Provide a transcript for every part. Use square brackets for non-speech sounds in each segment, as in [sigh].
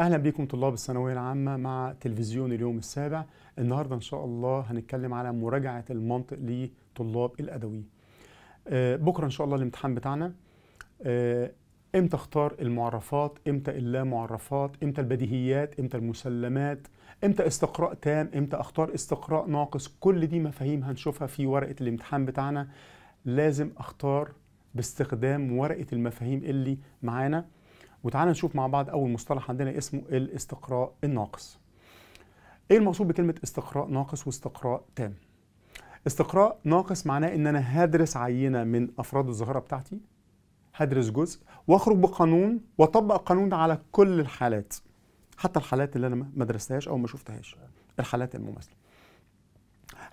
اهلا بكم طلاب الثانويه العامه مع تلفزيون اليوم السابع النهارده ان شاء الله هنتكلم على مراجعه المنطق لطلاب الادوي آه، بكره ان شاء الله الامتحان بتاعنا آه، امتى اختار المعرفات امتى اللا معرفات امتى البديهيات امتى المسلمات امتى استقراء تام امتى اختار استقراء ناقص كل دي مفاهيم هنشوفها في ورقه الامتحان بتاعنا لازم اختار باستخدام ورقه المفاهيم اللي معانا وتعالى نشوف مع بعض أول مصطلح عندنا اسمه الاستقراء الناقص إيه المقصود بكلمة استقراء ناقص واستقراء تام؟ استقراء ناقص معناه إن أنا هدرس عينة من أفراد الظاهرة بتاعتي هدرس جزء واخرج بقانون واطبق القانون ده على كل الحالات حتى الحالات اللي انا ما درستهاش او ما شفتهاش الحالات المماثله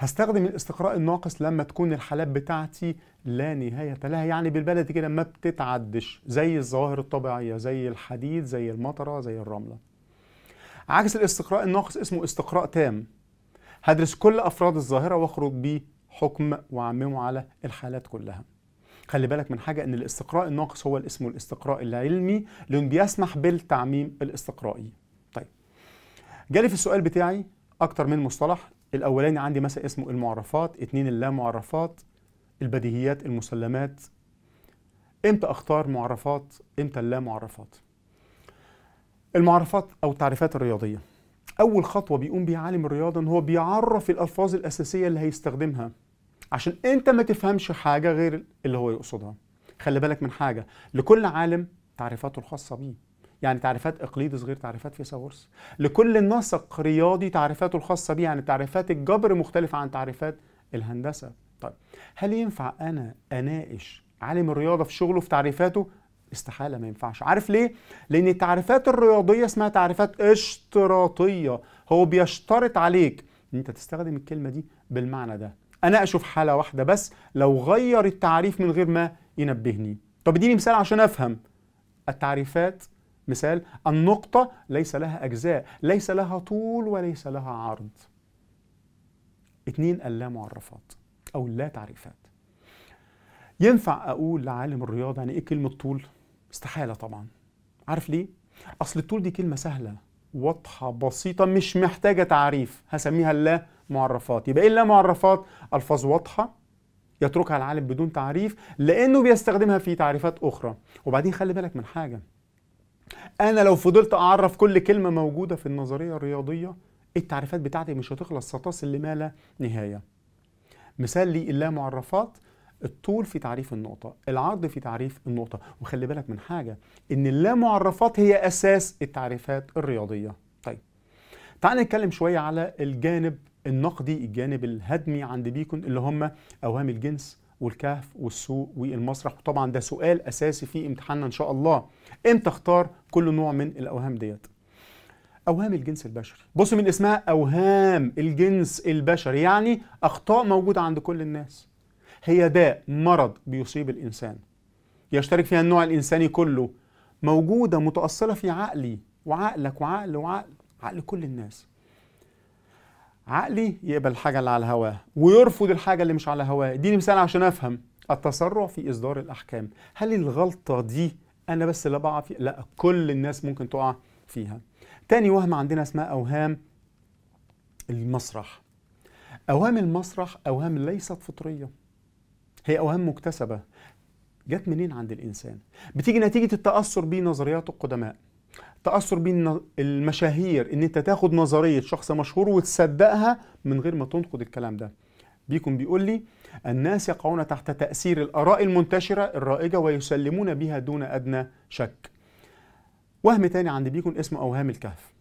هستخدم الاستقراء الناقص لما تكون الحالات بتاعتي لا نهاية لها يعني بالبلد كده ما بتتعدش زي الظواهر الطبيعية زي الحديد زي المطرة زي الرملة عكس الاستقراء الناقص اسمه استقراء تام هدرس كل أفراد الظاهرة واخرج بيه حكم وأعممه على الحالات كلها خلي بالك من حاجة أن الاستقراء الناقص هو اسمه الاستقراء العلمي لأنه بيسمح بالتعميم الاستقرائي طيب جالي في السؤال بتاعي أكتر من مصطلح الاولاني عندي مثلا اسمه المعرفات اتنين اللا معرفات البديهيات المسلمات امتى اختار معرفات امتى اللا معرفات المعرفات او التعريفات الرياضيه اول خطوه بيقوم بيها عالم الرياضه ان هو بيعرف الالفاظ الاساسيه اللي هيستخدمها عشان انت ما تفهمش حاجه غير اللي هو يقصدها خلي بالك من حاجه لكل عالم تعريفاته الخاصه بيه يعني تعريفات اقليدس غير تعريفات فيثاغورس لكل نسق رياضي تعريفاته الخاصه بيه يعني تعريفات الجبر مختلفه عن تعريفات الهندسه طيب هل ينفع انا اناقش عالم الرياضه في شغله في تعريفاته استحاله ما ينفعش عارف ليه لان التعريفات الرياضيه اسمها تعريفات اشتراطيه هو بيشترط عليك ان انت تستخدم الكلمه دي بالمعنى ده انا اشوف حاله واحده بس لو غير التعريف من غير ما ينبهني طب اديني مثال عشان افهم التعريفات مثال النقطة ليس لها أجزاء ليس لها طول وليس لها عرض اتنين اللا معرفات أو اللا تعريفات ينفع أقول لعالم الرياضة يعني إيه كلمة طول؟ استحالة طبعا عارف ليه؟ أصل الطول دي كلمة سهلة واضحة بسيطة مش محتاجة تعريف هسميها اللا معرفات يبقى إيه اللا معرفات؟ ألفاظ واضحة يتركها العالم بدون تعريف لأنه بيستخدمها في تعريفات أخرى وبعدين خلي بالك من حاجة انا لو فضلت اعرف كل كلمه موجوده في النظريه الرياضيه التعريفات بتاعتي مش هتخلص ستصل لما لا نهايه مثال اللا معرفات الطول في تعريف النقطة العرض في تعريف النقطة وخلي بالك من حاجة إن اللامعرفات هي أساس التعريفات الرياضية طيب تعال نتكلم شوية على الجانب النقدي الجانب الهدمي عند بيكون اللي هم أوهام الجنس والكهف والسوق والمسرح وطبعا ده سؤال اساسي في امتحاننا ان شاء الله امتى اختار كل نوع من الاوهام ديت اوهام الجنس البشري بص من اسمها اوهام الجنس البشري يعني اخطاء موجوده عند كل الناس هي داء مرض بيصيب الانسان يشترك فيها النوع الانساني كله موجوده متاصله في عقلي وعقلك وعقل وعقل عقل كل الناس عقلي يقبل الحاجة اللي على هواه ويرفض الحاجة اللي مش على هواه اديني مثال عشان أفهم التسرع في إصدار الأحكام هل الغلطة دي أنا بس اللي بقع فيها؟ لا كل الناس ممكن تقع فيها تاني وهم عندنا اسمها أوهام المسرح أوهام المسرح أوهام ليست فطرية هي أوهام مكتسبة جت منين عند الإنسان بتيجي نتيجة التأثر بنظريات القدماء تاثر بين المشاهير ان انت تاخد نظريه شخص مشهور وتصدقها من غير ما تنقد الكلام ده بيكون بيقول لي الناس يقعون تحت تاثير الاراء المنتشره الرائجه ويسلمون بها دون ادنى شك وهم تاني عند بيكون اسمه اوهام الكهف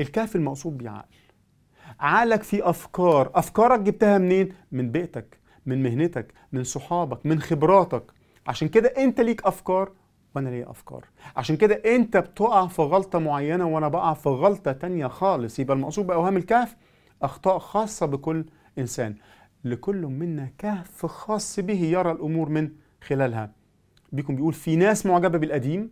الكهف المقصود بيه عقل عقلك في افكار افكارك جبتها منين من بيئتك من مهنتك من صحابك من خبراتك عشان كده انت ليك افكار وانا ليا افكار عشان كده انت بتقع في غلطه معينه وانا بقع في غلطه تانية خالص يبقى المقصود باوهام الكهف اخطاء خاصه بكل انسان لكل منا كهف خاص به يرى الامور من خلالها بيكم بيقول في ناس معجبه بالقديم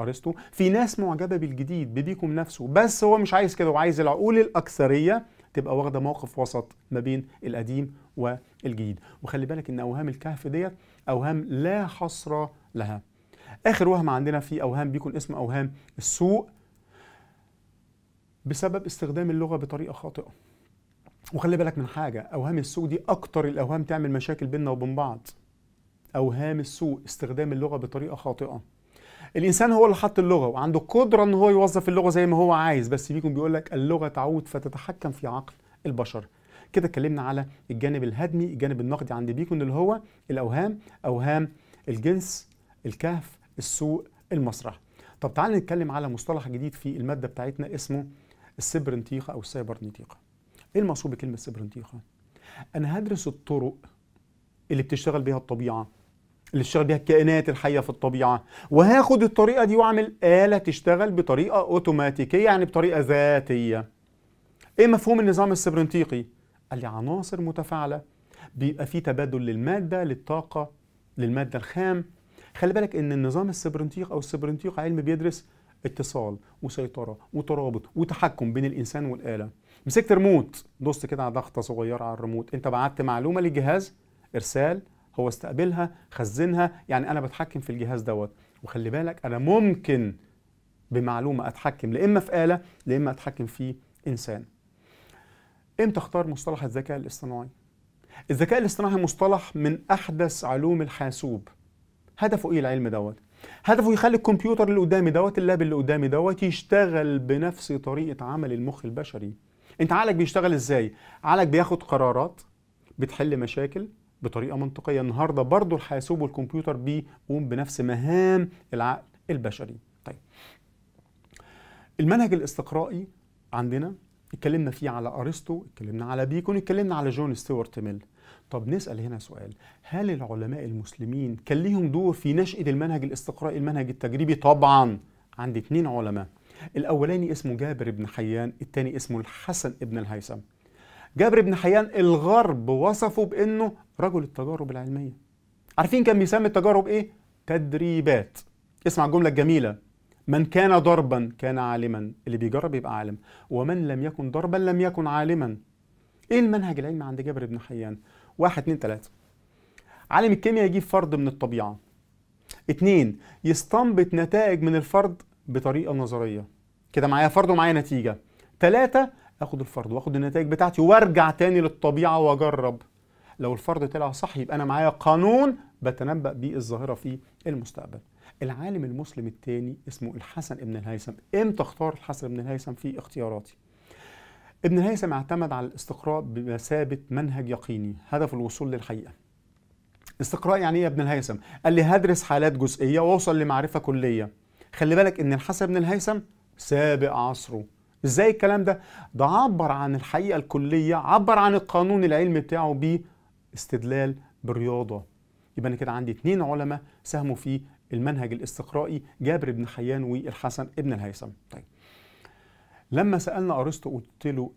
ارسطو في ناس معجبه بالجديد ببيكم نفسه بس هو مش عايز كده وعايز العقول الاكثريه تبقى واخده موقف وسط ما بين القديم والجديد وخلي بالك ان اوهام الكهف ديت اوهام لا حصر لها اخر وهم عندنا في اوهام بيكون اسمه اوهام السوء بسبب استخدام اللغه بطريقه خاطئه وخلي بالك من حاجه اوهام السوء دي اكتر الاوهام تعمل مشاكل بيننا وبين بعض اوهام السوء استخدام اللغه بطريقه خاطئه الانسان هو اللي حط اللغه وعنده قدره ان هو يوظف اللغه زي ما هو عايز بس بيكون بيقول لك اللغه تعود فتتحكم في عقل البشر كده اتكلمنا على الجانب الهدمي الجانب النقدي عند بيكون اللي هو الاوهام اوهام الجنس الكهف السوق المسرح طب تعال نتكلم على مصطلح جديد في المادة بتاعتنا اسمه السبرنتيقة أو السايبرنتيقة إيه المقصود بكلمة سبرنتيقة؟ أنا هدرس الطرق اللي بتشتغل بيها الطبيعة اللي بتشتغل بيها الكائنات الحية في الطبيعة وهاخد الطريقة دي وأعمل آلة تشتغل بطريقة أوتوماتيكية يعني بطريقة ذاتية إيه مفهوم النظام السبرنتيقي؟ قال لي عناصر متفاعلة بيبقى في تبادل للمادة للطاقة للمادة الخام خلي بالك ان النظام السبرنتيق او السبرنتيق علم بيدرس اتصال وسيطره وترابط وتحكم بين الانسان والاله مسكت ريموت دوست كده على ضغطه صغيره على الريموت انت بعت معلومه للجهاز ارسال هو استقبلها خزنها يعني انا بتحكم في الجهاز دوت وخلي بالك انا ممكن بمعلومه اتحكم لا اما في اله لا اما اتحكم في انسان امتى اختار مصطلح الذكاء الاصطناعي الذكاء الاصطناعي مصطلح من احدث علوم الحاسوب هدفه ايه العلم دوت هدفه يخلي الكمبيوتر اللي قدامي دوت اللاب اللي قدامي دوت يشتغل بنفس طريقه عمل المخ البشري انت عقلك بيشتغل ازاي عقلك بياخد قرارات بتحل مشاكل بطريقه منطقيه النهارده برضه الحاسوب والكمبيوتر بيقوم بنفس مهام العقل البشري طيب المنهج الاستقرائي عندنا اتكلمنا فيه على ارسطو اتكلمنا على بيكون اتكلمنا على جون ستيوارت ميل طب نسأل هنا سؤال هل العلماء المسلمين كان ليهم دور في نشأة المنهج الاستقرائي المنهج التجريبي طبعا عند اثنين علماء الأولاني اسمه جابر بن حيان الثاني اسمه الحسن بن الهيثم جابر بن حيان الغرب وصفه بأنه رجل التجارب العلمية عارفين كان بيسمي التجارب إيه؟ تدريبات اسمع الجملة الجميلة من كان ضربا كان عالما اللي بيجرب يبقى عالم ومن لم يكن ضربا لم يكن عالما ايه المنهج العلمي عند جابر بن حيان واحد اتنين تلاته عالم الكيمياء يجيب فرض من الطبيعه اتنين يستنبط نتائج من الفرض بطريقه نظريه كده معايا فرض ومعايا نتيجه تلاته اخد الفرض واخد النتائج بتاعتي وارجع تاني للطبيعه واجرب لو الفرض طلع صح يبقى انا معايا قانون بتنبأ بيه الظاهره في المستقبل العالم المسلم الثاني اسمه الحسن ابن الهيثم امتى اختار الحسن ابن الهيثم في اختياراتي ابن الهيثم اعتمد على الاستقراء بمثابة منهج يقيني هدف الوصول للحقيقة استقراء يعني ايه يا ابن الهيثم قال لي هدرس حالات جزئية واوصل لمعرفة كلية خلي بالك ان الحسن بن الهيثم سابق عصره ازاي الكلام ده ده عبر عن الحقيقة الكلية عبر عن القانون العلمي بتاعه باستدلال بالرياضة يبقى انا كده عندي اتنين علماء ساهموا في المنهج الاستقرائي جابر بن حيان والحسن ابن الهيثم طيب لما سالنا ارسطو قلت له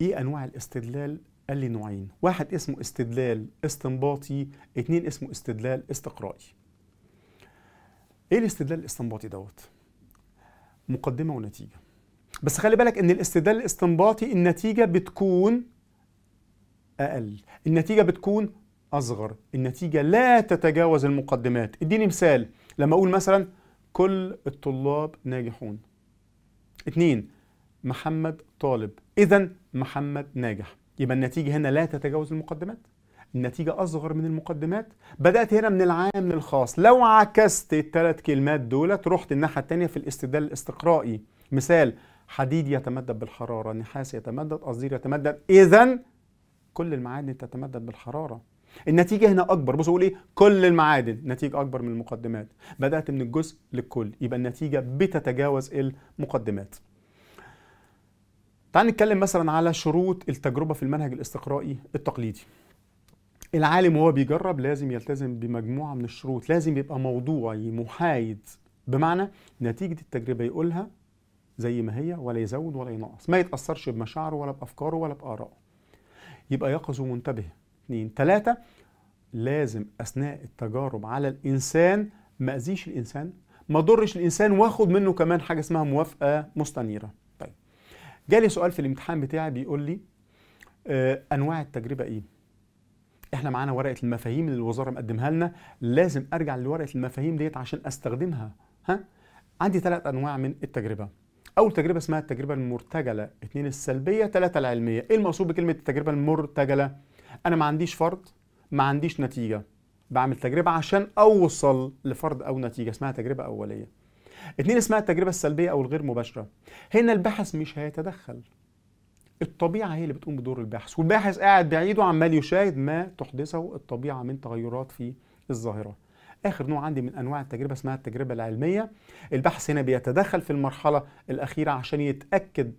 ايه انواع الاستدلال قال لي نوعين واحد اسمه استدلال استنباطي اتنين اسمه استدلال استقرائي ايه الاستدلال الاستنباطي دوت مقدمه ونتيجه بس خلي بالك ان الاستدلال الاستنباطي النتيجه بتكون اقل النتيجه بتكون اصغر النتيجه لا تتجاوز المقدمات اديني مثال لما اقول مثلا كل الطلاب ناجحون اتنين محمد طالب إذا محمد ناجح يبقى النتيجة هنا لا تتجاوز المقدمات النتيجة أصغر من المقدمات بدأت هنا من العام للخاص لو عكست الثلاث كلمات دولت رحت الناحية الثانية في الاستدلال الاستقرائي مثال حديد يتمدد بالحرارة نحاس يتمدد قصدير يتمدد إذا كل المعادن تتمدد بالحرارة النتيجة هنا أكبر بصوا إيه كل المعادن نتيجة أكبر من المقدمات بدأت من الجزء للكل يبقى النتيجة بتتجاوز المقدمات تعال نتكلم مثلا على شروط التجربة في المنهج الاستقرائي التقليدي العالم وهو بيجرب لازم يلتزم بمجموعة من الشروط لازم يبقى موضوعي محايد بمعنى نتيجة التجربة يقولها زي ما هي ولا يزود ولا ينقص ما يتأثرش بمشاعره ولا بأفكاره ولا بآرائه يبقى يقظ ومنتبه اثنين ثلاثة لازم أثناء التجارب على الإنسان ما أذيش الإنسان ما ضرش الإنسان واخد منه كمان حاجة اسمها موافقة مستنيرة جالي سؤال في الامتحان بتاعي بيقول لي آه انواع التجربه ايه احنا معانا ورقه المفاهيم اللي الوزاره مقدمها لنا لازم ارجع لورقه المفاهيم ديت عشان استخدمها ها عندي ثلاث انواع من التجربه اول تجربه اسمها التجربه المرتجله اثنين السلبيه ثلاثه العلميه ايه المقصود بكلمه التجربه المرتجله انا ما عنديش فرض ما عنديش نتيجه بعمل تجربه عشان اوصل لفرض او نتيجه اسمها تجربه اوليه اتنين اسمها التجربة السلبية أو الغير مباشرة هنا الباحث مش هيتدخل الطبيعة هي اللي بتقوم بدور الباحث والباحث قاعد بعيد وعمال يشاهد ما تحدثه الطبيعة من تغيرات في الظاهرة اخر نوع عندي من انواع التجربه اسمها التجربه العلميه البحث هنا بيتدخل في المرحله الاخيره عشان يتاكد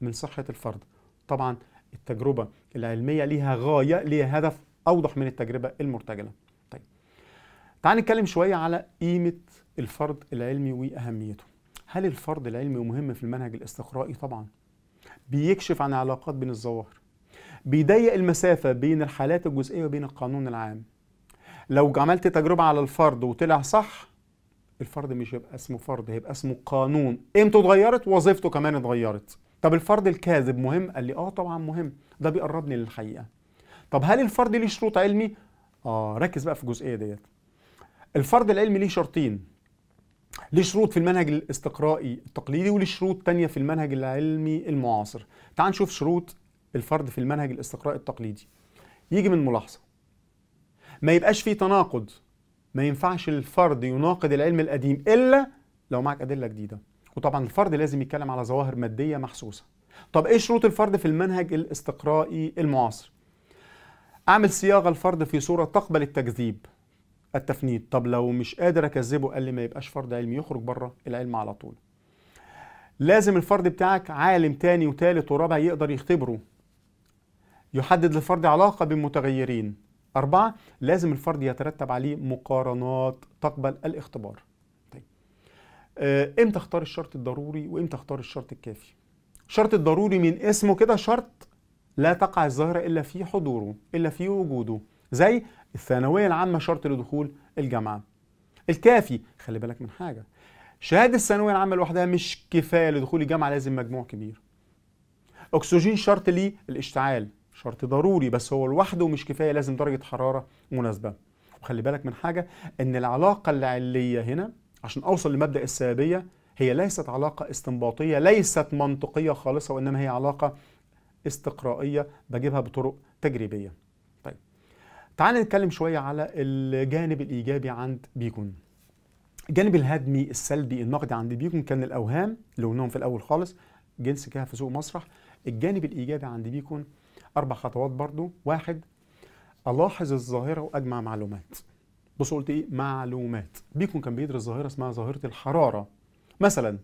من صحه الفرد طبعا التجربه العلميه ليها غايه ليها هدف اوضح من التجربه المرتجله طيب تعال نتكلم شويه على قيمه الفرض العلمي واهميته هل الفرض العلمي مهم في المنهج الاستقرائي طبعا بيكشف عن علاقات بين الظواهر بيضيق المسافه بين الحالات الجزئيه وبين القانون العام لو عملت تجربه على الفرض وطلع صح الفرض مش هيبقى اسمه فرض هيبقى اسمه قانون قيمته اتغيرت وظيفته كمان اتغيرت طب الفرض الكاذب مهم قال لي اه طبعا مهم ده بيقربني للحقيقه طب هل الفرض ليه شروط علمي اه ركز بقى في الجزئيه ديت الفرض العلمي ليه شرطين ليه شروط في المنهج الاستقرائي التقليدي وليه شروط تانية في المنهج العلمي المعاصر تعال نشوف شروط الفرد في المنهج الاستقرائي التقليدي يجي من ملاحظة ما يبقاش فيه تناقض ما ينفعش الفرد يناقض العلم القديم إلا لو معك أدلة جديدة وطبعا الفرد لازم يتكلم على ظواهر مادية محسوسة طب إيه شروط الفرد في المنهج الاستقرائي المعاصر أعمل صياغة الفرد في صورة تقبل التكذيب التفنيد طب لو مش قادر اكذبه قال لي ما يبقاش فرد علمي يخرج بره العلم على طول لازم الفرد بتاعك عالم تاني وتالت ورابع يقدر يختبره يحدد للفرد علاقة بالمتغيرين أربعة لازم الفرد يترتب عليه مقارنات تقبل الاختبار طيب. آه، امتى اختار الشرط الضروري وامتى اختار الشرط الكافي الشرط الضروري من اسمه كده شرط لا تقع الظاهرة إلا في حضوره إلا في وجوده زي الثانويه العامه شرط لدخول الجامعه الكافي خلي بالك من حاجه شهاده الثانويه العامه لوحدها مش كفايه لدخول الجامعه لازم مجموع كبير اكسجين شرط للاشتعال الاشتعال شرط ضروري بس هو لوحده مش كفايه لازم درجه حراره مناسبه وخلي بالك من حاجه ان العلاقه العليه هنا عشان اوصل لمبدا السببيه هي ليست علاقه استنباطيه ليست منطقيه خالصه وانما هي علاقه استقرائيه بجيبها بطرق تجريبيه تعال نتكلم شوية على الجانب الإيجابي عند بيكون الجانب الهدمي السلبي النقدي عند بيكون كان الأوهام اللي قلناهم في الأول خالص جنس كهف سوق مسرح الجانب الإيجابي عند بيكون أربع خطوات برضو واحد ألاحظ الظاهرة وأجمع معلومات بص قلت إيه معلومات بيكون كان بيدرس ظاهرة اسمها ظاهرة الحرارة مثلا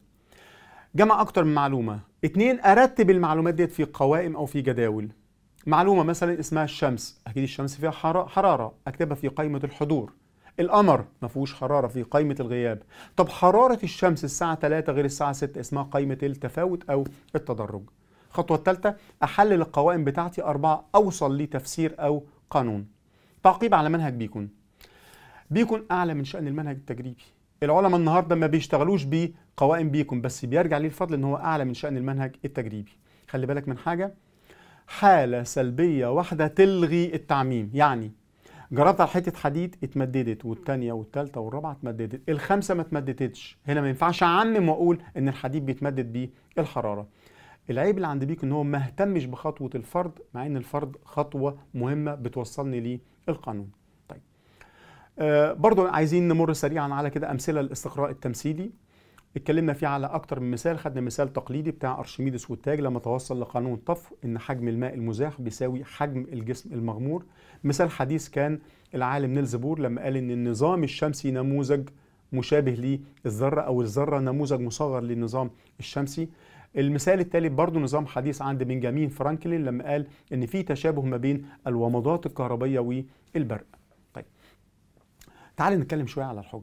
جمع أكتر من معلومة اتنين أرتب المعلومات ديت في قوائم أو في جداول معلومه مثلا اسمها الشمس اكيد الشمس فيها حراره اكتبها في قائمه الحضور القمر ما فيهوش حراره في قائمه الغياب طب حراره الشمس الساعه 3 غير الساعه 6 اسمها قائمه التفاوت او التدرج الخطوه الثالثه احلل القوائم بتاعتي اربعه اوصل لتفسير او قانون تعقيب على منهج بيكون بيكون اعلى من شان المنهج التجريبي العلماء النهارده ما بيشتغلوش بقوائم بيكون بس بيرجع ليه الفضل ان هو اعلى من شان المنهج التجريبي خلي بالك من حاجه حالة سلبية واحدة تلغي التعميم يعني جربت على حته حديد اتمددت والثانيه والثالثه والرابعه اتمددت الخامسه ما اتمددتش هنا ما ينفعش اعمم واقول ان الحديد بيتمدد بيه الحراره العيب اللي عند بيك ان هو ما اهتمش بخطوه الفرد مع ان الفرد خطوه مهمه بتوصلني للقانون طيب آه برضو عايزين نمر سريعا على كده امثله الاستقراء التمثيلي اتكلمنا فيه على اكتر من مثال خدنا مثال تقليدي بتاع ارشميدس والتاج لما توصل لقانون طفو ان حجم الماء المزاح بيساوي حجم الجسم المغمور مثال حديث كان العالم نيلز بور لما قال ان النظام الشمسي نموذج مشابه للذره او الذره نموذج مصغر للنظام الشمسي المثال التالي برضه نظام حديث عند بنجامين فرانكلين لما قال ان في تشابه ما بين الومضات الكهربيه والبرق طيب تعال نتكلم شويه على الحجج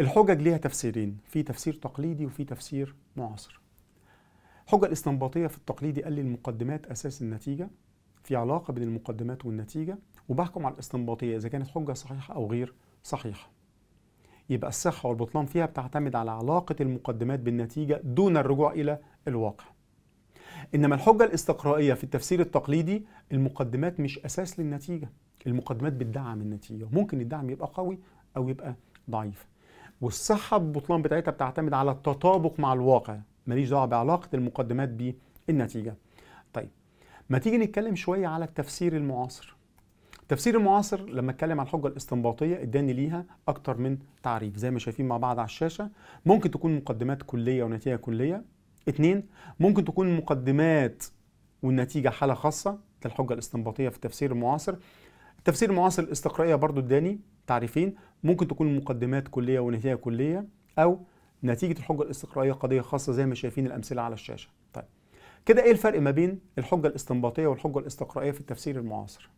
الحجج ليها تفسيرين في تفسير تقليدي وفي تفسير معاصر الحجة الاستنباطية في التقليدي قال لي المقدمات أساس النتيجة في علاقة بين المقدمات والنتيجة وبحكم على الاستنباطية إذا كانت حجة صحيحة أو غير صحيحة يبقى الصحة والبطلان فيها بتعتمد على علاقة المقدمات بالنتيجة دون الرجوع إلى الواقع إنما الحجة الاستقرائية في التفسير التقليدي المقدمات مش أساس للنتيجة المقدمات بتدعم النتيجة ممكن الدعم يبقى قوي أو يبقى ضعيف والصحه البطلان بتاعتها بتعتمد على التطابق مع الواقع ماليش دعوه بعلاقه المقدمات بالنتيجه طيب ما تيجي نتكلم شويه على التفسير المعاصر التفسير المعاصر لما اتكلم عن الحجه الاستنباطيه اداني ليها اكتر من تعريف زي ما شايفين مع بعض على الشاشه ممكن تكون مقدمات كليه ونتيجه كليه اتنين ممكن تكون مقدمات والنتيجه حاله خاصه الحجه الاستنباطيه في التفسير المعاصر تفسير المعاصر الاستقرائية برضو اداني تعريفين ممكن تكون مقدمات كلية ونتيجة كلية أو نتيجة الحجة الاستقرائية قضية خاصة زي ما شايفين الأمثلة على الشاشة طيب كده إيه الفرق ما بين الحجة الاستنباطية والحجة الاستقرائية في التفسير المعاصر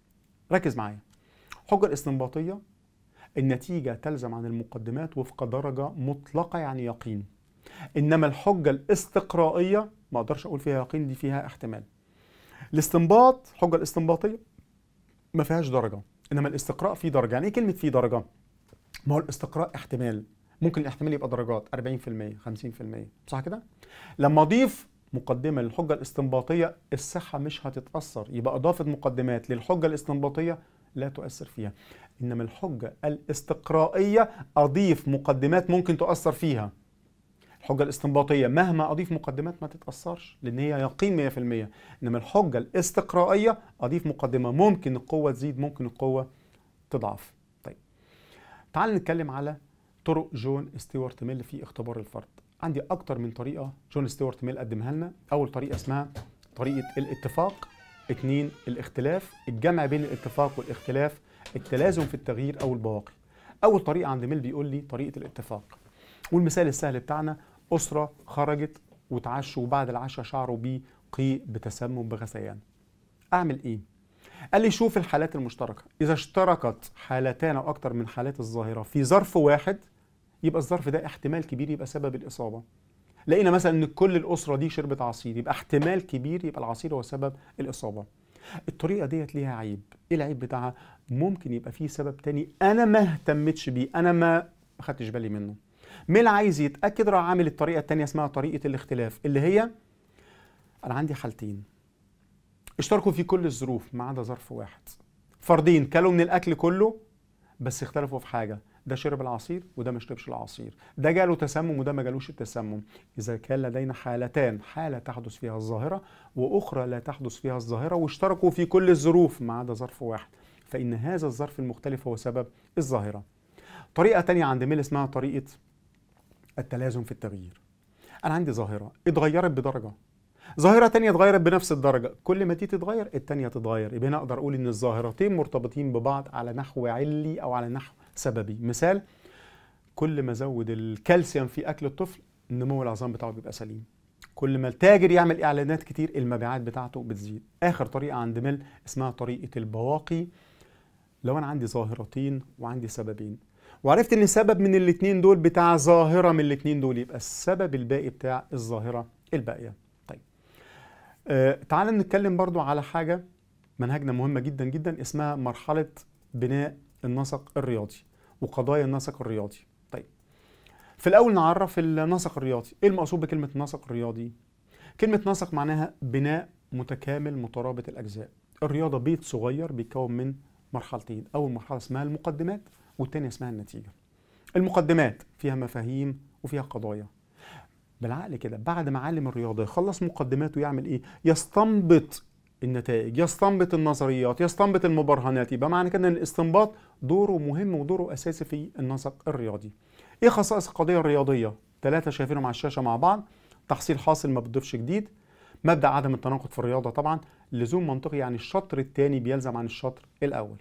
ركز معايا الحجة الاستنباطية النتيجة تلزم عن المقدمات وفق درجة مطلقة يعني يقين إنما الحجة الاستقرائية ما أقدرش أقول فيها يقين دي فيها احتمال الاستنباط الحجة الاستنباطية ما فيهاش درجه انما الاستقراء فيه درجه يعني ايه كلمه فيه درجه ما هو الاستقراء احتمال ممكن الاحتمال يبقى درجات 40% 50% صح كده لما اضيف مقدمه للحجه الاستنباطيه الصحه مش هتتاثر يبقى اضافه مقدمات للحجه الاستنباطيه لا تؤثر فيها انما الحجه الاستقرائيه اضيف مقدمات ممكن تؤثر فيها الحجه الاستنباطيه مهما اضيف مقدمات ما تتاثرش لان هي يقين 100% انما الحجه الاستقرائيه اضيف مقدمه ممكن القوه تزيد ممكن القوه تضعف طيب تعال نتكلم على طرق جون ستيوارت ميل في اختبار الفرد عندي اكتر من طريقه جون ستيوارت ميل قدمها لنا اول طريقه اسمها طريقه الاتفاق اتنين الاختلاف الجمع بين الاتفاق والاختلاف التلازم في التغيير او البواقي اول طريقه عند ميل بيقول لي طريقه الاتفاق والمثال السهل بتاعنا اسره خرجت وتعشوا وبعد العشاء شعروا بيه قيء بتسمم بغثيان اعمل ايه قال لي شوف الحالات المشتركه اذا اشتركت حالتان او أكثر من حالات الظاهره في ظرف واحد يبقى الظرف ده احتمال كبير يبقى سبب الاصابه لقينا مثلا ان كل الاسره دي شربت عصير يبقى احتمال كبير يبقى العصير هو سبب الاصابه الطريقه ديت ليها عيب ايه العيب بتاعها ممكن يبقى فيه سبب تاني انا ما اهتمتش بيه انا ما خدتش بالي منه ميل عايز يتاكد راح عامل الطريقه الثانيه اسمها طريقه الاختلاف اللي هي انا عندي حالتين اشتركوا في كل الظروف ما عدا ظرف واحد فردين كلوا من الاكل كله بس اختلفوا في حاجه ده شرب العصير وده ما شربش العصير ده جاله تسمم وده ما جالوش التسمم اذا كان لدينا حالتان حاله تحدث فيها الظاهره واخرى لا تحدث فيها الظاهره واشتركوا في كل الظروف ما عدا ظرف واحد فان هذا الظرف المختلف هو سبب الظاهره طريقه تانية عند ميل اسمها طريقه التلازم في التغيير انا عندي ظاهره اتغيرت بدرجه ظاهرة تانية اتغيرت بنفس الدرجة، كل ما دي تتغير التانية تتغير، يبقى هنا اقدر اقول ان الظاهرتين مرتبطين ببعض على نحو علي او على نحو سببي، مثال كل ما زود الكالسيوم في اكل الطفل نمو العظام بتاعه بيبقى سليم. كل ما التاجر يعمل اعلانات كتير المبيعات بتاعته بتزيد. اخر طريقة عند ميل اسمها طريقة البواقي. لو انا عندي ظاهرتين وعندي سببين، وعرفت ان سبب من الاثنين دول بتاع ظاهره من الاثنين دول يبقى السبب الباقي بتاع الظاهره الباقيه طيب آه تعال نتكلم برضو على حاجه منهجنا مهمه جدا جدا اسمها مرحله بناء النسق الرياضي وقضايا النسق الرياضي طيب في الاول نعرف النسق الرياضي ايه المقصود بكلمه نسق الرياضي كلمه نسق معناها بناء متكامل مترابط الاجزاء الرياضه بيت صغير بيتكون من مرحلتين اول مرحله اسمها المقدمات والتانية اسمها النتيجة المقدمات فيها مفاهيم وفيها قضايا بالعقل كده بعد ما عالم الرياضة يخلص مقدماته يعمل ايه يستنبط النتائج يستنبط النظريات يستنبط المبرهنات يبقى معنى كده ان الاستنباط دوره مهم ودوره اساسي في النسق الرياضي ايه خصائص القضيه الرياضيه ثلاثه شايفينهم على الشاشه مع بعض تحصيل حاصل ما بتضيفش جديد مبدا عدم التناقض في الرياضه طبعا لزوم منطقي يعني الشطر الثاني بيلزم عن الشطر الاول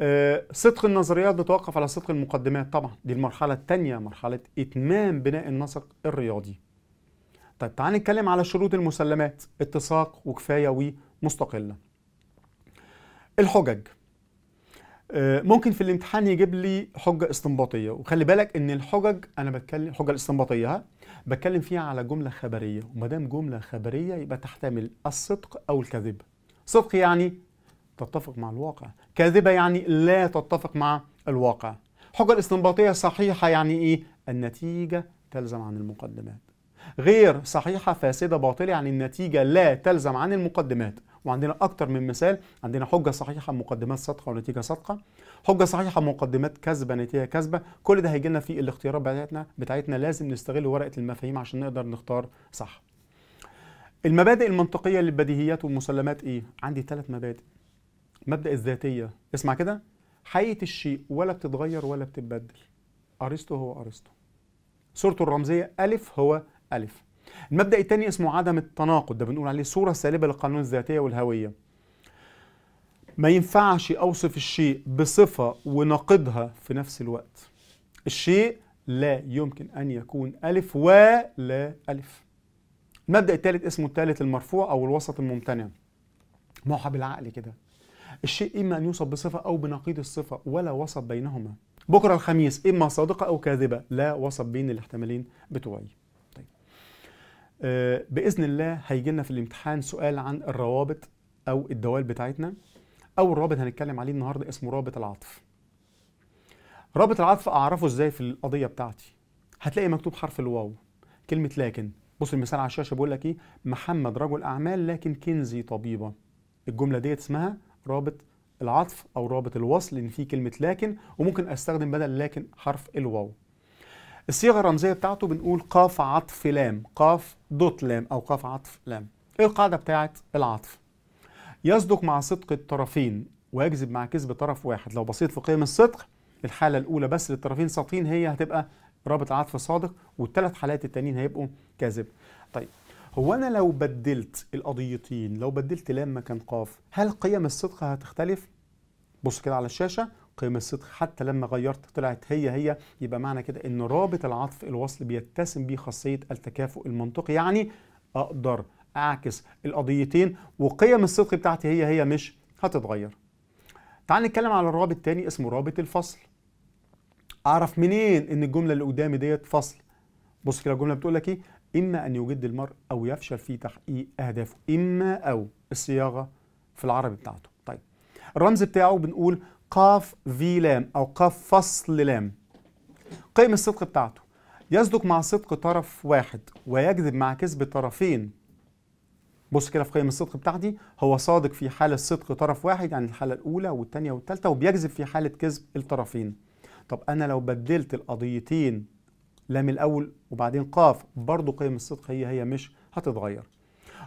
آه، صدق النظريات بتوقف على صدق المقدمات طبعا دي المرحلة الثانية مرحلة إتمام بناء النسق الرياضي طيب تعال نتكلم على شروط المسلمات اتساق وكفاية ومستقلة الحجج آه، ممكن في الامتحان يجيب لي حجة استنباطية وخلي بالك ان الحجج انا بتكلم الحجة الاستنباطية ها بتكلم فيها على جملة خبرية وما دام جملة خبرية يبقى تحتمل الصدق او الكذب صدق يعني تتفق مع الواقع كاذبة يعني لا تتفق مع الواقع حجة الاستنباطية صحيحة يعني إيه؟ النتيجة تلزم عن المقدمات غير صحيحة فاسدة باطلة يعني النتيجة لا تلزم عن المقدمات وعندنا أكتر من مثال عندنا حجة صحيحة مقدمات صادقة ونتيجة صادقة حجة صحيحة مقدمات كذبة نتيجة كذبة كل ده هيجي لنا في الاختيارات بتاعتنا بتاعتنا لازم نستغل ورقة المفاهيم عشان نقدر نختار صح المبادئ المنطقية للبديهيات والمسلمات إيه؟ عندي ثلاث مبادئ مبدا الذاتيه اسمع كده حقيقه الشيء ولا بتتغير ولا بتتبدل ارسطو هو ارسطو صورته الرمزيه الف هو الف المبدا الثاني اسمه عدم التناقض ده بنقول عليه صوره سالبه للقانون الذاتيه والهويه ما ينفعش اوصف الشيء بصفه ونقدها في نفس الوقت الشيء لا يمكن ان يكون الف ولا الف المبدا الثالث اسمه الثالث المرفوع او الوسط الممتنع ما هو بالعقل كده الشيء إما أن يوصف بصفة أو بنقيض الصفة ولا وصف بينهما بكرة الخميس إما صادقة أو كاذبة لا وصف بين الاحتمالين بتوعي طيب. آه بإذن الله هيجي لنا في الامتحان سؤال عن الروابط أو الدوال بتاعتنا أول رابط هنتكلم عليه النهاردة اسمه رابط العطف رابط العطف أعرفه إزاي في القضية بتاعتي هتلاقي مكتوب حرف الواو كلمة لكن بص المثال على الشاشة بيقول لك إيه محمد رجل أعمال لكن كنزي طبيبة الجملة ديت اسمها رابط العطف او رابط الوصل لان فيه كلمه لكن وممكن استخدم بدل لكن حرف الواو الصيغه الرمزيه بتاعته بنقول قاف عطف لام قاف دوت لام او قاف عطف لام ايه القاعده بتاعه العطف يصدق مع صدق الطرفين ويكذب مع كذب طرف واحد لو بسيط في قيم الصدق الحاله الاولى بس للطرفين صادقين هي هتبقى رابط العطف صادق والثلاث حالات التانيين هيبقوا كاذب طيب هو انا لو بدلت القضيتين لو بدلت لام مكان قاف هل قيم الصدق هتختلف بص كده على الشاشه قيم الصدق حتى لما غيرت طلعت هي هي يبقى معنى كده ان رابط العطف الوصل بيتسم بيه خاصيه التكافؤ المنطقي يعني اقدر اعكس القضيتين وقيم الصدق بتاعتي هي هي مش هتتغير تعال نتكلم على الرابط التاني اسمه رابط الفصل اعرف منين ان الجمله اللي قدامي ديت فصل بص كده الجمله بتقول لك ايه إما أن يجد المرء أو يفشل في تحقيق أهدافه إما أو الصياغة في العربي بتاعته طيب الرمز بتاعه بنقول قاف في لام أو قاف فصل لام قيم الصدق بتاعته يصدق مع صدق طرف واحد ويكذب مع كذب طرفين بص كده في قيم الصدق بتاعتي هو صادق في حالة صدق طرف واحد يعني الحالة الأولى والثانية والثالثة وبيكذب في حالة كذب الطرفين طب أنا لو بدلت القضيتين لام الاول وبعدين قاف برضه قيم الصدق هي هي مش هتتغير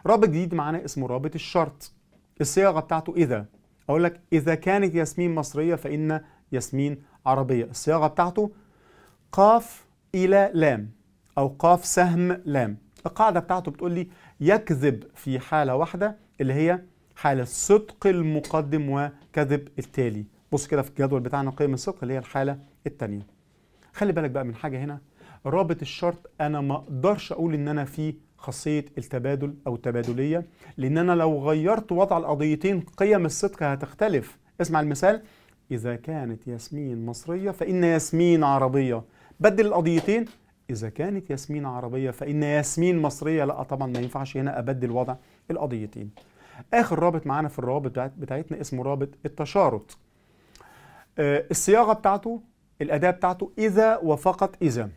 رابط جديد معانا اسمه رابط الشرط الصياغه بتاعته اذا اقول لك اذا كانت ياسمين مصريه فان ياسمين عربيه الصياغه بتاعته قاف الى لام او قاف سهم لام القاعده بتاعته بتقول لي يكذب في حاله واحده اللي هي حاله صدق المقدم وكذب التالي بص كده في الجدول بتاعنا قيم الصدق اللي هي الحاله الثانيه خلي بالك بقى من حاجه هنا رابط الشرط انا ما اقدرش اقول ان انا في خاصيه التبادل او التبادليه لان انا لو غيرت وضع القضيتين قيم الصدق هتختلف اسمع المثال اذا كانت ياسمين مصريه فان ياسمين عربيه بدل القضيتين اذا كانت ياسمين عربيه فان ياسمين مصريه لا طبعا ما ينفعش هنا ابدل وضع القضيتين اخر رابط معانا في الروابط بتاعتنا اسمه رابط التشارط آه، الصياغه بتاعته الاداه بتاعته اذا وفقط اذا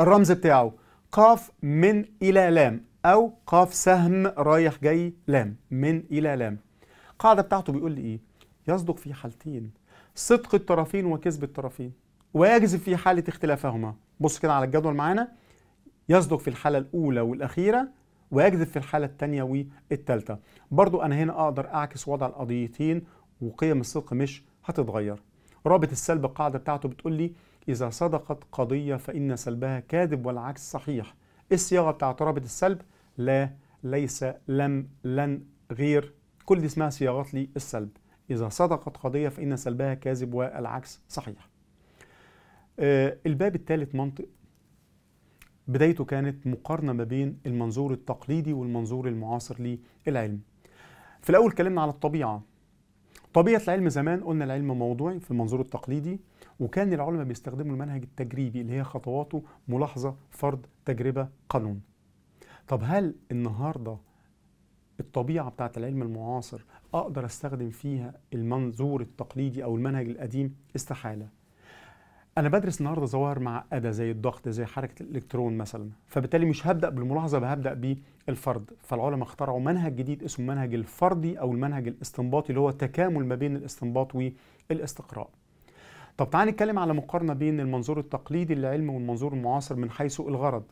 الرمز بتاعه قاف من إلى لام أو قاف سهم رايح جاي لام من إلى لام القاعدة بتاعته بيقول لي إيه؟ يصدق في حالتين صدق الطرفين وكذب الطرفين ويجزم في حالة اختلافهما بص كده على الجدول معانا يصدق في الحالة الأولى والأخيرة ويجذب في الحالة الثانية والثالثة برضو أنا هنا أقدر أعكس وضع القضيتين وقيم الصدق مش هتتغير رابط السلب القاعدة بتاعته بتقول لي إذا صدقت قضية فإن سلبها كاذب والعكس صحيح إيه الصياغة بتاعت رابط السلب لا ليس لم لن غير كل دي اسمها صياغات للسلب إذا صدقت قضية فإن سلبها كاذب والعكس صحيح آه الباب الثالث منطق بدايته كانت مقارنة ما بين المنظور التقليدي والمنظور المعاصر للعلم في الأول كلمنا على الطبيعة طبيعة العلم زمان قلنا العلم موضوعي في المنظور التقليدي وكان العلماء بيستخدموا المنهج التجريبي اللي هي خطواته ملاحظة فرض تجربة قانون طب هل النهاردة الطبيعة بتاعت العلم المعاصر أقدر أستخدم فيها المنظور التقليدي أو المنهج القديم استحالة أنا بدرس النهاردة ظواهر معقدة زي الضغط زي حركة الإلكترون مثلا فبالتالي مش هبدأ بالملاحظة هبدأ بالفرض فالعلماء اخترعوا منهج جديد اسمه المنهج الفردي أو المنهج الاستنباطي اللي هو تكامل ما بين الاستنباط والاستقراء طب تعالى نتكلم على مقارنة بين المنظور التقليدي للعلم والمنظور المعاصر من حيث الغرض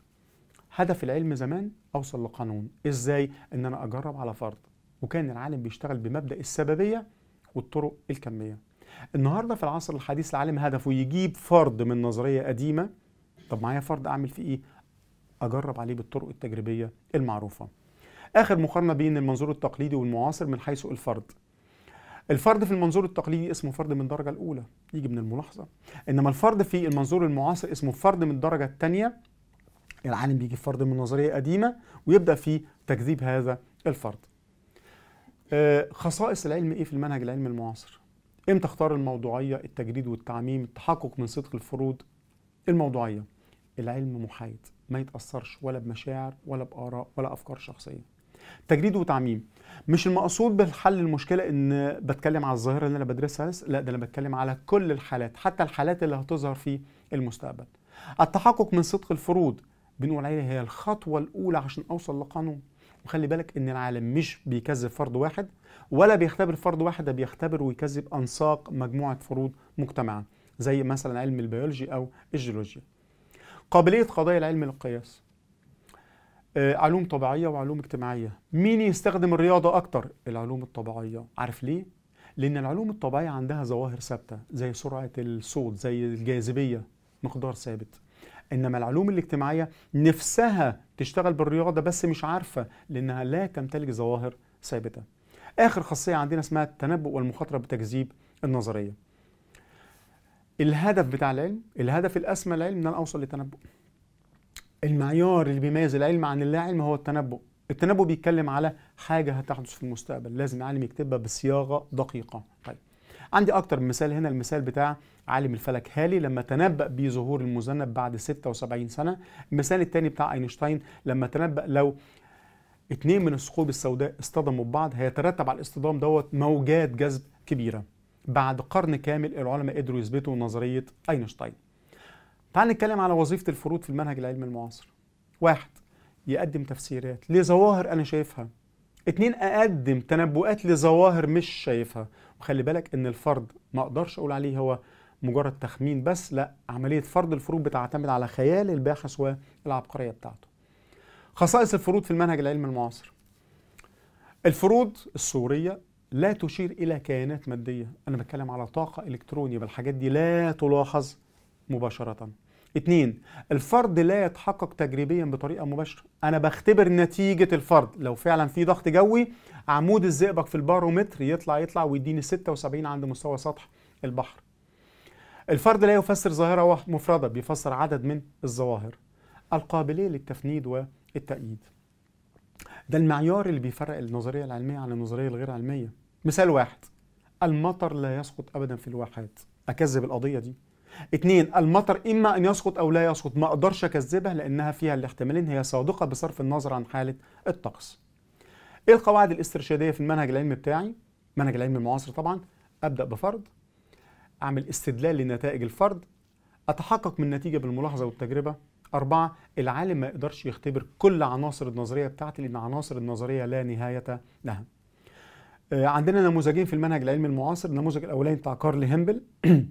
هدف العلم زمان أوصل لقانون إزاي؟ إن أنا أجرب على فرض وكان العالم بيشتغل بمبدأ السببية والطرق الكمية النهاردة في العصر الحديث العالم هدفه يجيب فرض من نظرية قديمة طب معايا فرض أعمل فيه إيه؟ أجرب عليه بالطرق التجريبية المعروفة آخر مقارنة بين المنظور التقليدي والمعاصر من حيث الفرض الفرد في المنظور التقليدي اسمه فرد من الدرجة الأولى يجي من الملاحظة إنما الفرد في المنظور المعاصر اسمه فرد من الدرجة الثانية العالم بيجي فرد من نظرية قديمة ويبدأ في تكذيب هذا الفرد آه، خصائص العلم إيه في المنهج العلمي المعاصر امتى اختار الموضوعية التجريد والتعميم التحقق من صدق الفروض الموضوعية العلم محايد ما يتأثرش ولا بمشاعر ولا بآراء ولا أفكار شخصية تجريد وتعميم مش المقصود بالحل المشكله ان بتكلم على الظاهره اللي انا بدرسها بس لا ده انا بتكلم على كل الحالات حتى الحالات اللي هتظهر في المستقبل التحقق من صدق الفروض بنقول عليها هي الخطوه الاولى عشان اوصل لقانون وخلي بالك ان العالم مش بيكذب فرد واحد ولا بيختبر فرد واحد ده بيختبر ويكذب انساق مجموعه فروض مجتمعه زي مثلا علم البيولوجي او الجيولوجيا قابليه قضايا العلم للقياس آه، علوم طبيعيه وعلوم اجتماعيه مين يستخدم الرياضه اكتر العلوم الطبيعيه عارف ليه لان العلوم الطبيعيه عندها ظواهر ثابته زي سرعه الصوت زي الجاذبيه مقدار ثابت انما العلوم الاجتماعيه نفسها تشتغل بالرياضه بس مش عارفه لانها لا تمتلك ظواهر ثابته اخر خاصيه عندنا اسمها التنبؤ والمخاطره بتكذيب النظريه الهدف بتاع العلم الهدف الاسمى للعلم ان انا اوصل لتنبؤ المعيار اللي بيميز العلم عن اللا علم هو التنبؤ التنبؤ بيتكلم على حاجة هتحدث في المستقبل لازم العالم يكتبها بصياغة دقيقة طيب عندي أكتر من مثال هنا المثال بتاع عالم الفلك هالي لما تنبأ بظهور المذنب بعد 76 سنة المثال الثاني بتاع أينشتاين لما تنبأ لو اتنين من الثقوب السوداء اصطدموا ببعض هيترتب على الاصطدام دوت موجات جذب كبيرة بعد قرن كامل العلماء قدروا يثبتوا نظرية أينشتاين تعال نتكلم على وظيفة الفروض في المنهج العلمي المعاصر واحد يقدم تفسيرات لظواهر أنا شايفها اتنين أقدم تنبؤات لظواهر مش شايفها وخلي بالك إن الفرض ما أقدرش أقول عليه هو مجرد تخمين بس لا عملية فرض الفروض بتعتمد على خيال الباحث والعبقرية بتاعته خصائص الفروض في المنهج العلمي المعاصر الفروض الصورية لا تشير إلى كيانات مادية أنا بتكلم على طاقة إلكترونية بالحاجات دي لا تلاحظ مباشرة اتنين الفرض لا يتحقق تجريبيا بطريقة مباشرة أنا بختبر نتيجة الفرض لو فعلا في ضغط جوي عمود الزئبق في البارومتر يطلع يطلع ويديني 76 عند مستوى سطح البحر الفرض لا يفسر ظاهرة مفردة بيفسر عدد من الظواهر القابلية للتفنيد والتأييد ده المعيار اللي بيفرق النظرية العلمية عن النظرية الغير علمية مثال واحد المطر لا يسقط أبدا في الواحات أكذب القضية دي اثنين المطر اما ان يسقط او لا يسقط ما اقدرش اكذبها لانها فيها الاحتمالين هي صادقه بصرف النظر عن حاله الطقس ايه القواعد الاسترشاديه في المنهج العلمي بتاعي منهج العلم المعاصر طبعا ابدا بفرض اعمل استدلال لنتائج الفرض اتحقق من النتيجه بالملاحظه والتجربه أربعة العالم ما يقدرش يختبر كل عناصر النظرية بتاعتي لأن عناصر النظرية لا نهاية لها آه، عندنا نموذجين في المنهج العلمي المعاصر النموذج الأولاني بتاع كارل هيمبل [clears throat]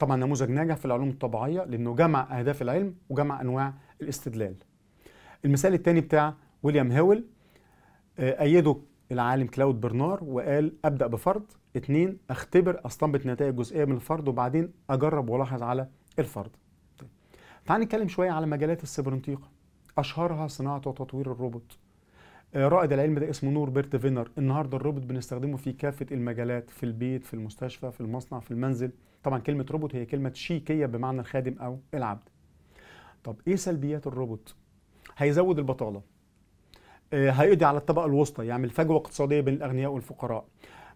طبعا نموذج ناجح في العلوم الطبيعيه لانه جمع اهداف العلم وجمع انواع الاستدلال المثال الثاني بتاع ويليام هيول آه، ايده العالم كلاود برنار وقال ابدا بفرض اثنين اختبر استنبط نتائج جزئيه من الفرض وبعدين اجرب والاحظ على الفرض. طيب، تعال نتكلم شويه على مجالات السيبرنتيقه اشهرها صناعه وتطوير الروبوت آه، رائد العلم ده اسمه نور بيرت فينر النهارده الروبوت بنستخدمه في كافه المجالات في البيت في المستشفى في المصنع في المنزل طبعا كلمه روبوت هي كلمه شيكيه بمعنى الخادم او العبد طب ايه سلبيات الروبوت هيزود البطاله آه، هيقضي على الطبقه الوسطى يعمل يعني فجوه اقتصاديه بين الاغنياء والفقراء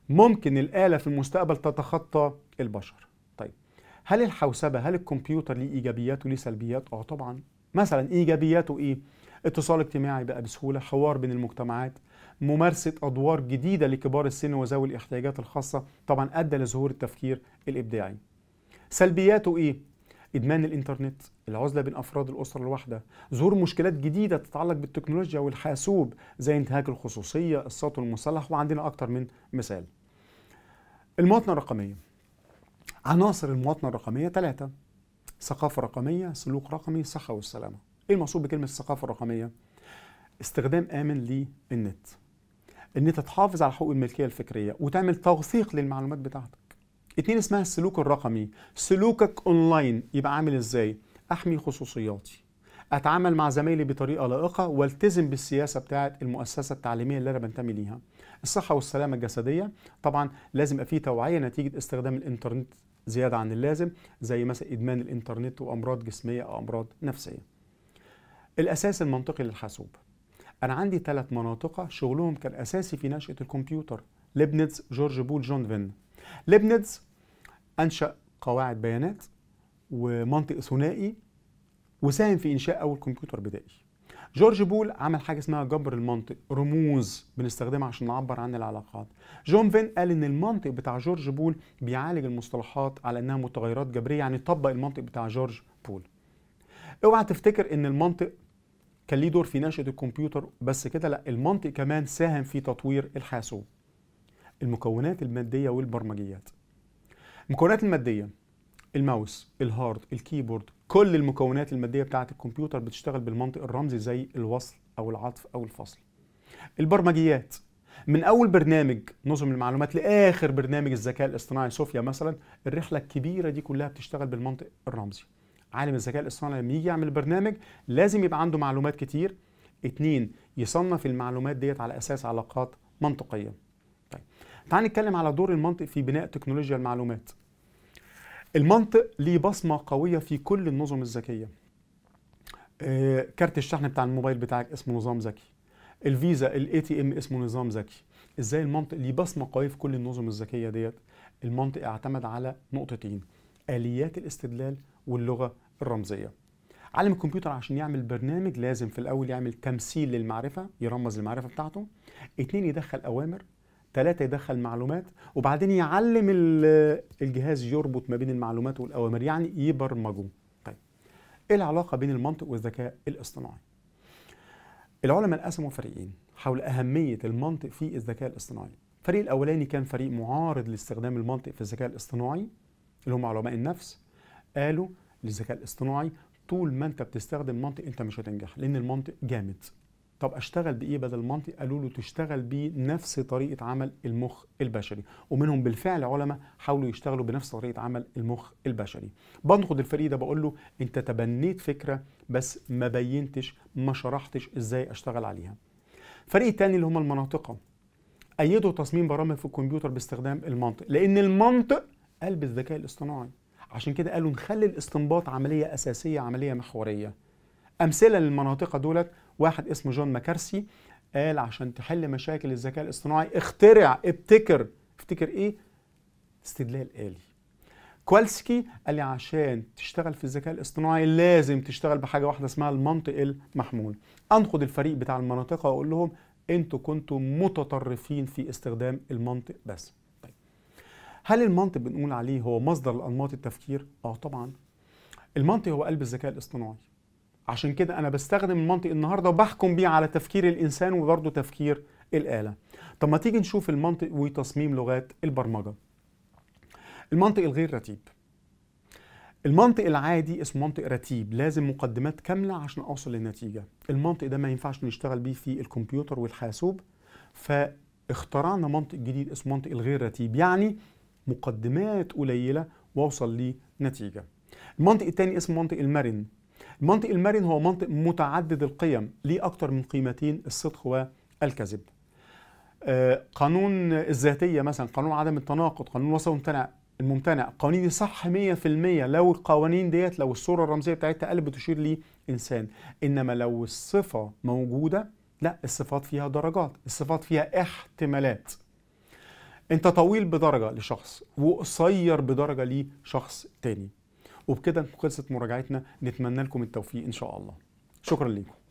ممكن الاله في المستقبل تتخطى البشر طيب هل الحوسبه هل الكمبيوتر ليه ايجابيات وليه سلبيات اه طبعا مثلا ايجابياته ايه اتصال اجتماعي بقى بسهولة حوار بين المجتمعات ممارسة أدوار جديدة لكبار السن وذوي الاحتياجات الخاصة طبعا أدى لظهور التفكير الإبداعي سلبياته إيه؟ إدمان الإنترنت العزلة بين أفراد الأسرة الواحدة ظهور مشكلات جديدة تتعلق بالتكنولوجيا والحاسوب زي انتهاك الخصوصية السطو المسلح وعندنا أكتر من مثال المواطنة الرقمية عناصر المواطنة الرقمية ثلاثة ثقافة رقمية سلوك رقمي صحة والسلامة ايه المقصود بكلمه الثقافه الرقميه استخدام امن للنت ان انت تحافظ على حقوق الملكيه الفكريه وتعمل توثيق للمعلومات بتاعتك اتنين اسمها السلوك الرقمي سلوكك اونلاين يبقى عامل ازاي احمي خصوصياتي اتعامل مع زمايلي بطريقه لائقه والتزم بالسياسه بتاعه المؤسسه التعليميه اللي انا بنتمي ليها الصحه والسلامه الجسديه طبعا لازم يبقى في توعيه نتيجه استخدام الانترنت زياده عن اللازم زي مثلا ادمان الانترنت وامراض جسميه او امراض نفسيه الأساس المنطقي للحاسوب أنا عندي ثلاث مناطق شغلهم كان أساسي في نشأة الكمبيوتر ليبنتز جورج بول جون فين ليبنتز أنشأ قواعد بيانات ومنطق ثنائي وساهم في إنشاء أول كمبيوتر بدائي جورج بول عمل حاجة اسمها جبر المنطق رموز بنستخدمها عشان نعبر عن العلاقات جون فين قال إن المنطق بتاع جورج بول بيعالج المصطلحات على إنها متغيرات جبرية يعني طبق المنطق بتاع جورج بول اوعى تفتكر ان المنطق كان ليه دور في نشأة الكمبيوتر بس كده لا المنطق كمان ساهم في تطوير الحاسوب المكونات المادية والبرمجيات المكونات المادية الماوس الهارد الكيبورد كل المكونات المادية بتاعة الكمبيوتر بتشتغل بالمنطق الرمزي زي الوصل أو العطف أو الفصل البرمجيات من اول برنامج نظم المعلومات لاخر برنامج الذكاء الاصطناعي صوفيا مثلا الرحله الكبيره دي كلها بتشتغل بالمنطق الرمزي عالم الذكاء الاصطناعي لما يجي يعمل برنامج لازم يبقى عنده معلومات كتير اتنين يصنف المعلومات ديت على اساس علاقات منطقيه طيب تعال نتكلم على دور المنطق في بناء تكنولوجيا المعلومات المنطق ليه بصمه قويه في كل النظم الذكيه آه، كارت الشحن بتاع الموبايل بتاعك اسمه نظام ذكي الفيزا الاي تي ام اسمه نظام ذكي ازاي المنطق ليه بصمه قويه في كل النظم الذكيه ديت المنطق اعتمد على نقطتين اليات الاستدلال واللغه الرمزيه عالم الكمبيوتر عشان يعمل برنامج لازم في الاول يعمل تمثيل للمعرفه يرمز المعرفه بتاعته اتنين يدخل اوامر ثلاثة يدخل معلومات وبعدين يعلم الجهاز يربط ما بين المعلومات والأوامر يعني يبرمجه طيب إيه العلاقة بين المنطق والذكاء الاصطناعي العلماء قسموا فريقين حول أهمية المنطق في الذكاء الاصطناعي الفريق الأولاني كان فريق معارض لاستخدام المنطق في الذكاء الاصطناعي اللي هم علماء النفس قالوا للذكاء الاصطناعي طول ما انت بتستخدم منطق انت مش هتنجح لان المنطق جامد طب اشتغل بايه بدل المنطق قالوا له تشتغل بنفس طريقه عمل المخ البشري ومنهم بالفعل علماء حاولوا يشتغلوا بنفس طريقه عمل المخ البشري بنقد الفريق ده بقول له انت تبنيت فكره بس ما بينتش ما شرحتش ازاي اشتغل عليها فريق تاني اللي هم المناطقه ايدوا تصميم برامج في الكمبيوتر باستخدام المنطق لان المنطق قلب الذكاء الاصطناعي عشان كده قالوا نخلي الاستنباط عملية أساسية عملية محورية أمثلة للمناطق دولت واحد اسمه جون مكارسي قال عشان تحل مشاكل الذكاء الاصطناعي اخترع ابتكر افتكر ايه استدلال آلي كوالسكي قال لي عشان تشتغل في الذكاء الاصطناعي لازم تشتغل بحاجه واحده اسمها المنطق المحمول انقد الفريق بتاع المناطق واقول لهم انتوا كنتوا متطرفين في استخدام المنطق بس هل المنطق بنقول عليه هو مصدر لانماط التفكير اه طبعا المنطق هو قلب الذكاء الاصطناعي عشان كده انا بستخدم المنطق النهارده وبحكم بيه على تفكير الانسان وبرضه تفكير الاله طب ما تيجي نشوف المنطق وتصميم لغات البرمجه المنطق الغير رتيب المنطق العادي اسمه منطق رتيب لازم مقدمات كاملة عشان أوصل للنتيجة المنطق ده ما ينفعش نشتغل بيه في الكمبيوتر والحاسوب فاخترعنا منطق جديد اسمه منطق الغير رتيب يعني مقدمات قليله واوصل لنتيجه المنطق الثاني اسمه منطق المرن المنطق المرن هو منطق متعدد القيم ليه اكتر من قيمتين الصدق والكذب آه، قانون الذاتيه مثلا قانون عدم التناقض قانون الوسط الممتنع الممتنع قوانين صح 100% لو القوانين ديت لو الصوره الرمزيه بتاعتها قلب بتشير لانسان انما لو الصفه موجوده لا الصفات فيها درجات الصفات فيها احتمالات انت طويل بدرجه لشخص وقصير بدرجه لشخص تاني وبكده خلصت مراجعتنا نتمنى لكم التوفيق ان شاء الله شكرا لكم